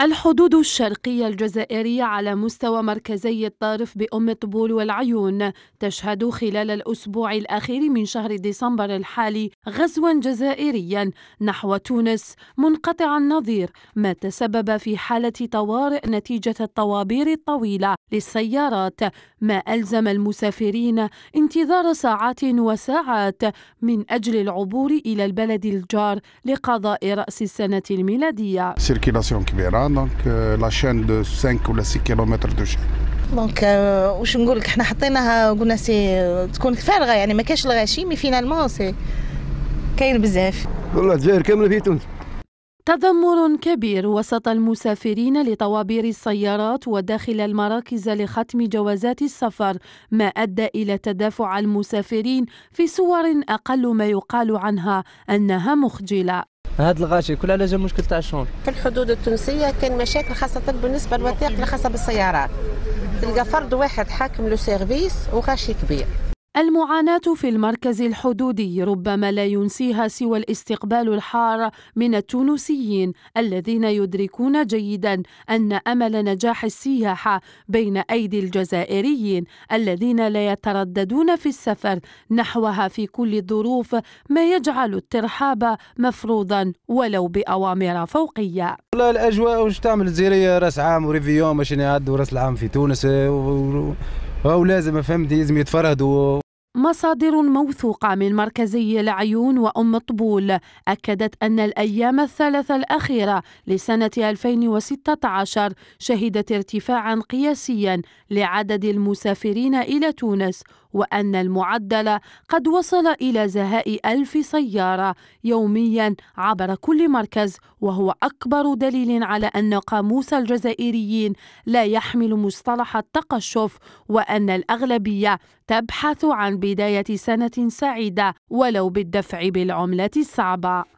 الحدود الشرقية الجزائرية على مستوى مركزي الطارف بأم طبول والعيون تشهد خلال الأسبوع الأخير من شهر ديسمبر الحالي غزوا جزائريا نحو تونس منقطع النظير ما تسبب في حالة طوارئ نتيجة الطوابير الطويلة للسيارات ما ألزم المسافرين انتظار ساعات وساعات من أجل العبور إلى البلد الجار لقضاء رأس السنة الميلادية سيركيلاسيون كبيرة دونك لا شين دو 5 ولا 6 كيلومتر دو شين دونك واش نقول لك حنا حطيناها قلنا سي آه، تكون فارغه يعني ما كاش الغاشي مي فينالمون سي كاين بزاف والله الجزائر كامله في تونس تذمر كبير وسط المسافرين لطوابير السيارات وداخل المراكز لختم جوازات السفر ما ادى الى تدافع المسافرين في صور اقل ما يقال عنها انها مخجله هذا الغاشي كل على جال مشكل تاع الشون في الحدود التونسيه كان مشاكل خاصه بالنسبه للوثائق الخاصه بالسيارات تلقى فرد واحد حاكم لو سيرفيس وغاشي كبير المعاناة في المركز الحدودي ربما لا ينسيها سوى الاستقبال الحار من التونسيين الذين يدركون جيدا أن أمل نجاح السياحة بين أيدي الجزائريين الذين لا يترددون في السفر نحوها في كل الظروف ما يجعل الترحاب مفروضا ولو بأوامر فوقية والله الأجواء وش تعمل الجزائرية رأس عام وريفيون باش يعدوا رأس العام في تونس و... ولازم فهمت لازم يتفرهدوا مصادر موثوقة من مركزي العيون وأم طبول أكدت أن الأيام الثلاثة الأخيرة لسنة 2016 شهدت ارتفاعا قياسيا لعدد المسافرين إلى تونس وأن المعدل قد وصل إلى زهاء ألف سيارة يوميا عبر كل مركز وهو أكبر دليل على أن قاموس الجزائريين لا يحمل مصطلح التقشف وأن الأغلبية تبحث عن بداية سنة سعيدة ولو بالدفع بالعملة الصعبة